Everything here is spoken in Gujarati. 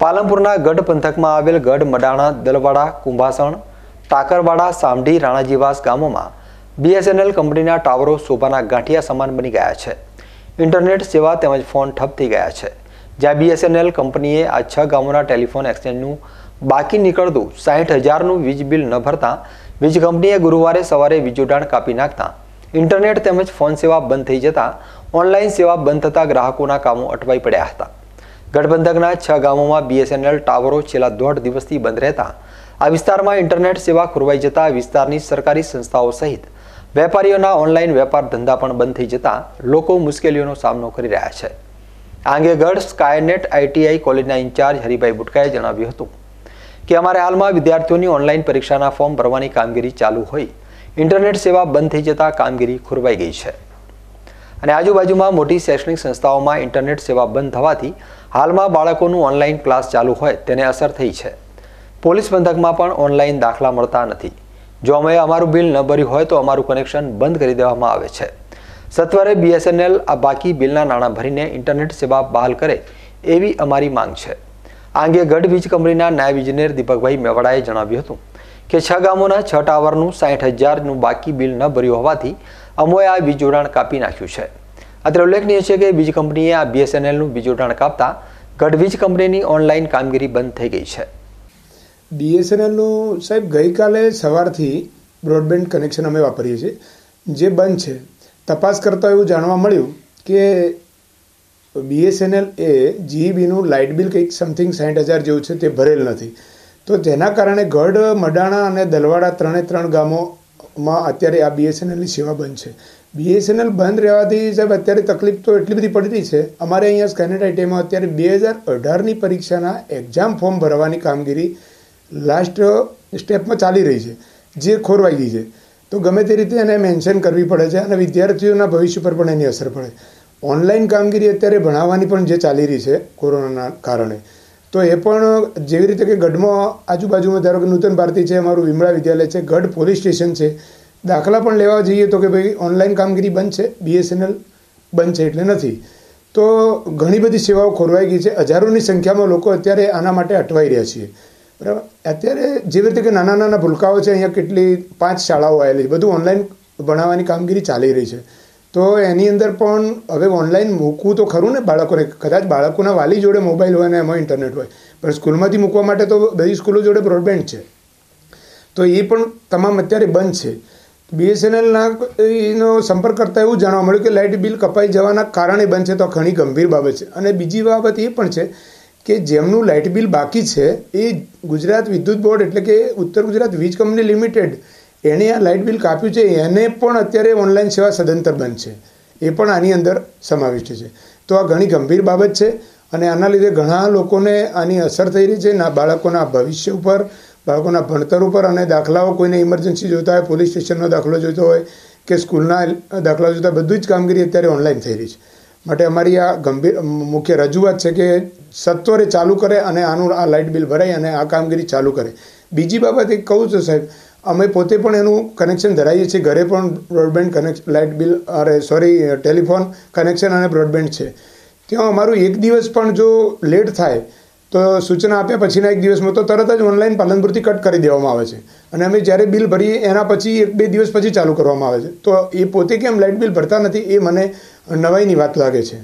પાલનપુરના ગઢ પંથકમાં આવેલ ગઢ મડાણા દલવાડા કુંભાસણ ટાકરવાડા સામઢી રાણાજીવાસ ગામોમાં બીએસએનએલ કંપનીના ટાવરો શોભાના ગાંઠિયા સમાન બની ગયા છે ઇન્ટરનેટ સેવા તેમજ ફોન ઠપ થઈ ગયા છે જ્યાં બીએસએનએલ કંપનીએ આ છ ગામોના ટેલિફોન એક્સચેન્જનું બાકી નીકળતું સાહીઠ હજારનું વીજ બિલ ન ભરતા વીજ કંપનીએ ગુરુવારે સવારે વીજ ઉડાણ કાપી નાખતા ઇન્ટરનેટ તેમજ ફોન સેવા બંધ થઈ જતા ઓનલાઈન સેવા બંધ થતાં ગ્રાહકોના કામો અટવાઈ પડ્યા હતા ગઠબંધકના છ ગામોમાં બીએસએનએલ ટાવરો છેલ્લા દોઢ દિવસથી બંધ રહેતા આ વિસ્તારમાં ઇન્ટરનેટ સેવા ખોરવાઈ જતા વિસ્તારની સરકારી સંસ્થાઓ સહિત વેપારીઓના ઓનલાઈન વેપાર ધંધા પણ બંધ થઈ જતા લોકો મુશ્કેલીઓનો સામનો કરી રહ્યા છે આ અંગે ગઢ સ્કાયનેટ આઈટીઆઈ કોલેજના ઇન્ચાર્જ હરિભાઈ બુટકાએ જણાવ્યું હતું કે અમારે હાલમાં વિદ્યાર્થીઓની ઓનલાઈન પરીક્ષાના ફોર્મ ભરવાની કામગીરી ચાલુ હોય ઇન્ટરનેટ સેવા બંધ થઈ જતા કામગીરી ખોરવાઈ ગઈ છે અને આજુબાજુમાં મોટી શૈક્ષણિક સંસ્થાઓમાં ઇન્ટરનેટ સેવા બંધ થવાથી હાલમાં બાળકોનું ઓનલાઈન ક્લાસ ચાલુ હોય તેને અસર થઈ છે પોલીસ બંધકમાં પણ ઓનલાઈન દાખલા મળતા નથી જો અમે અમારું બિલ ન ભર્યું હોય તો અમારું કનેક્શન બંધ કરી દેવામાં આવે છે સત્વરે બીએસએનએલ આ બાકી બિલના નાણાં ભરીને ઇન્ટરનેટ સેવા બહાલ કરે એવી અમારી માંગ છે આ અંગે ગઢ વીજ કંપનીના નાયબ ઇજનેર દીપકભાઈ મેવાડાએ જણાવ્યું હતું કે છ ગામોના છ ટાવરનું સાઠ હજારનું બાકી બિલ ન ભર્યું હોવાથી અમોએ આ વીજ જોડાણ કાપી નાખ્યું છે અત્રે ઉલ્લેખનીય છે કે વીજ કંપનીએ આ બીએસએનએલનું વીજ જોડાણ કાપતા ગઢ વીજ કંપનીની ઓનલાઈન કામગીરી બંધ થઈ ગઈ છે બીએસએનએલનું સાહેબ ગઈકાલે સવારથી બ્રોડબેન્ડ કનેક્શન અમે વાપરીએ છીએ જે બંધ છે તપાસ કરતાં એવું જાણવા મળ્યું કે બીએસએનએલ એ જીબીનું લાઇટ બિલ કંઈક સમથિંગ સાઠ હજાર જેવું છે તે ભરેલ નથી તો તેના કારણે ગઢ મડાણા અને દલવાડા ત્રણે ત્રણ ગામો માં અત્યારે આ બીએસએનએલની સેવા બંધ છે બીએસએનએલ બંધ રહેવાથી સાહેબ અત્યારે તકલીફ તો એટલી બધી પડતી છે અમારે અહીંયા સ્કેનેટાઇટેમાં અત્યારે બે હજાર અઢારની પરીક્ષાના એક્ઝામ ફોર્મ ભરવાની કામગીરી લાસ્ટ સ્ટેપમાં ચાલી રહી છે જે ખોરવાઈ ગઈ છે તો ગમે તે રીતે એને મેન્શન કરવી પડે છે અને વિદ્યાર્થીઓના ભવિષ્ય પર પણ એની અસર પડે ઓનલાઈન કામગીરી અત્યારે ભણાવવાની પણ જે ચાલી રહી છે કોરોનાના કારણે તો એ પણ જેવી રીતે કે ગઢમાં આજુબાજુમાં ધારો કે નૂતન ભારતી છે અમારું વિમળા વિદ્યાલય છે ગઢ પોલીસ સ્ટેશન છે દાખલા પણ લેવા જઈએ તો કે ભાઈ ઓનલાઈન કામગીરી બંધ છે બીએસએનએલ બંધ છે એટલે નથી તો ઘણી બધી સેવાઓ ખોરવાઈ ગઈ છે હજારોની સંખ્યામાં લોકો અત્યારે આના માટે અટવાઈ રહ્યા છીએ બરાબર અત્યારે જેવી રીતે કે નાના નાના ભૂલકાઓ છે અહીંયા કેટલી પાંચ શાળાઓ આવેલી છે બધું ઓનલાઈન ભણાવવાની કામગીરી ચાલી રહી છે તો એની અંદર પણ હવે ઓનલાઈન મૂકવું તો ખરું ને બાળકોને કદાચ બાળકોના વાલી જોડે મોબાઈલ હોય અને એમાં ઇન્ટરનેટ હોય પણ સ્કૂલમાંથી મૂકવા માટે તો બધી સ્કૂલો જોડે બ્રોડબેન્ડ છે તો એ પણ તમામ અત્યારે બંધ છે બીએસએનએલના એનો સંપર્ક કરતાં એવું જાણવા મળ્યું કે લાઇટ બિલ કપાઈ જવાના કારણે બંધ છે તો ઘણી ગંભીર બાબત છે અને બીજી બાબત એ પણ છે કે જેમનું લાઇટ બિલ બાકી છે એ ગુજરાત વિદ્યુત બોર્ડ એટલે કે ઉત્તર ગુજરાત વીજ કંપની લિમિટેડ એણે આ લાઇટ બિલ કાપ્યું છે એને પણ અત્યારે ઓનલાઈન સેવા સદંતર બંધ છે એ પણ આની અંદર સમાવિષ્ટ છે તો આ ઘણી ગંભીર બાબત છે અને આના લીધે ઘણા લોકોને આની અસર થઈ રહી છે ના બાળકોના ભવિષ્ય ઉપર બાળકોના ભણતર ઉપર અને દાખલાઓ કોઈને ઇમરજન્સી જોતા હોય પોલીસ સ્ટેશનનો દાખલો જોતો હોય કે સ્કૂલના દાખલા જોતા બધું જ કામગીરી અત્યારે ઓનલાઈન થઈ રહી છે માટે અમારી આ ગંભીર મુખ્ય રજૂઆત છે કે સત્વરે ચાલુ કરે અને આનું આ લાઇટ બિલ ભરાય અને આ કામગીરી ચાલુ કરે બીજી બાબત એક કહું છું સાહેબ અમે પોતે પણ એનું કનેક્શન ધરાવીએ છીએ ઘરે પણ બ્રોડબેન્ડ કનેક્શન લાઇટ બિલ અરે સોરી ટેલિફોન કનેક્શન અને બ્રોડબેન્ડ છે ત્યાં અમારું એક દિવસ પણ જો લેટ થાય તો સૂચના આપ્યા પછીના એક દિવસમાં તો તરત જ ઓનલાઈન પાલનપુરથી કટ કરી દેવામાં આવે છે અને અમે જ્યારે બિલ ભરીએ એના પછી એક બે દિવસ પછી ચાલુ કરવામાં આવે છે તો એ પોતે કેમ લાઇટ બિલ ભરતા નથી એ મને નવાઈની વાત લાગે છે